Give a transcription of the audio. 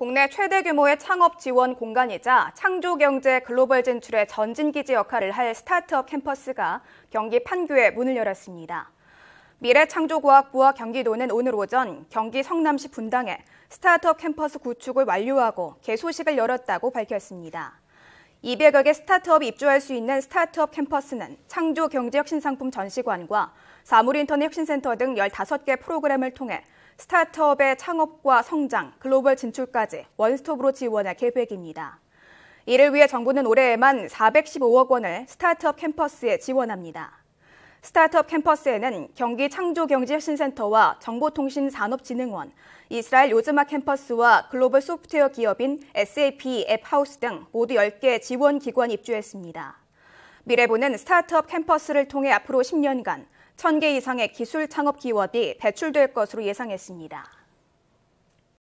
국내 최대 규모의 창업 지원 공간이자 창조 경제 글로벌 진출의 전진기지 역할을 할 스타트업 캠퍼스가 경기 판교에 문을 열었습니다. 미래창조과학부와 경기도는 오늘 오전 경기 성남시 분당에 스타트업 캠퍼스 구축을 완료하고 개소식을 열었다고 밝혔습니다. 2 0 0억개 스타트업이 입주할 수 있는 스타트업 캠퍼스는 창조 경제혁신상품 전시관과 사물인턴 혁신센터 등 15개 프로그램을 통해 스타트업의 창업과 성장, 글로벌 진출까지 원스톱으로 지원할 계획입니다. 이를 위해 정부는 올해에만 415억 원을 스타트업 캠퍼스에 지원합니다. 스타트업 캠퍼스에는 경기 창조경제혁신센터와 정보통신산업진흥원, 이스라엘 요즈마 캠퍼스와 글로벌 소프트웨어 기업인 SAP 앱하우스 등 모두 10개 지원기관이 입주했습니다. 미래부는 스타트업 캠퍼스를 통해 앞으로 10년간 1000개 이상의 기술 창업 키워드 배출될 것으로 예상했습니다.